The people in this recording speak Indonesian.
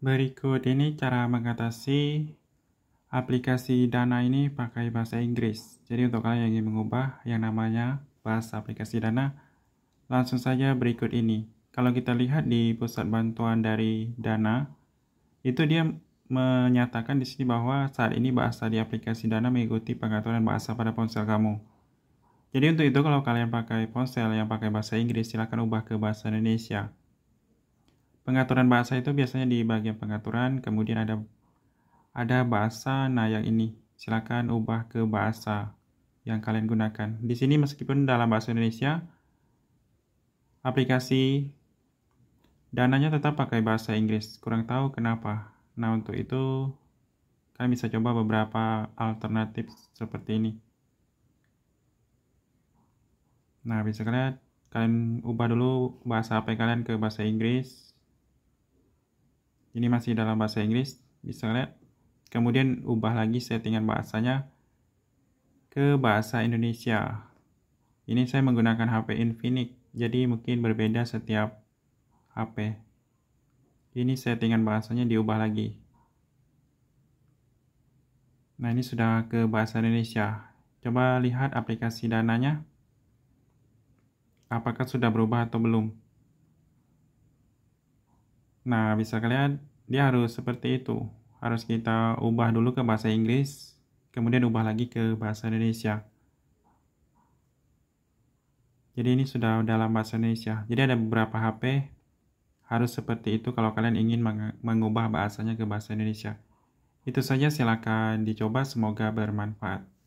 Berikut ini cara mengatasi aplikasi Dana ini pakai bahasa Inggris. Jadi untuk kalian yang ingin mengubah yang namanya bahasa aplikasi Dana, langsung saja berikut ini. Kalau kita lihat di pusat bantuan dari Dana, itu dia menyatakan di sini bahwa saat ini bahasa di aplikasi Dana mengikuti pengaturan bahasa pada ponsel kamu. Jadi untuk itu kalau kalian pakai ponsel yang pakai bahasa Inggris, silahkan ubah ke bahasa Indonesia. Pengaturan bahasa itu biasanya di bagian pengaturan, kemudian ada ada bahasa. Nah, yang ini silakan ubah ke bahasa yang kalian gunakan. Di sini meskipun dalam bahasa Indonesia aplikasi dananya tetap pakai bahasa Inggris. Kurang tahu kenapa. Nah, untuk itu kalian bisa coba beberapa alternatif seperti ini. Nah, bisa kalian kalian ubah dulu bahasa HP kalian ke bahasa Inggris ini masih dalam bahasa Inggris, bisa lihat. Kemudian ubah lagi settingan bahasanya ke bahasa Indonesia. Ini saya menggunakan HP Infinix, jadi mungkin berbeda setiap HP. Ini settingan bahasanya diubah lagi. Nah, ini sudah ke bahasa Indonesia. Coba lihat aplikasi dananya. Apakah sudah berubah atau belum? Nah, bisa kalian dia harus seperti itu harus kita ubah dulu ke bahasa Inggris kemudian ubah lagi ke bahasa Indonesia jadi ini sudah dalam bahasa Indonesia jadi ada beberapa HP harus seperti itu kalau kalian ingin mengubah bahasanya ke bahasa Indonesia itu saja silakan dicoba semoga bermanfaat